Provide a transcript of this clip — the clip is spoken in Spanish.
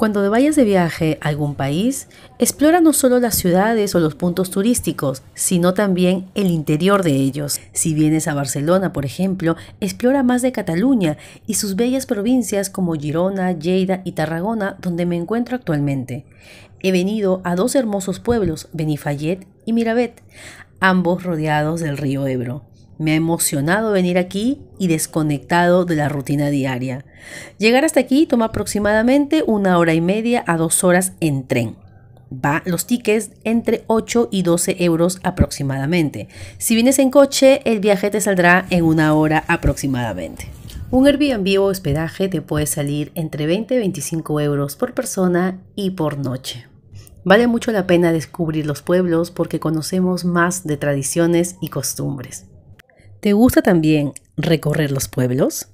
Cuando vayas de viaje a algún país, explora no solo las ciudades o los puntos turísticos, sino también el interior de ellos. Si vienes a Barcelona, por ejemplo, explora más de Cataluña y sus bellas provincias como Girona, Lleida y Tarragona, donde me encuentro actualmente. He venido a dos hermosos pueblos, Benifayet y Miravet, ambos rodeados del río Ebro. Me ha emocionado venir aquí y desconectado de la rutina diaria. Llegar hasta aquí toma aproximadamente una hora y media a dos horas en tren. Va los tickets entre 8 y 12 euros aproximadamente. Si vienes en coche, el viaje te saldrá en una hora aproximadamente. Un Airbnb o hospedaje te puede salir entre 20 y 25 euros por persona y por noche. Vale mucho la pena descubrir los pueblos porque conocemos más de tradiciones y costumbres. ¿Te gusta también recorrer los pueblos?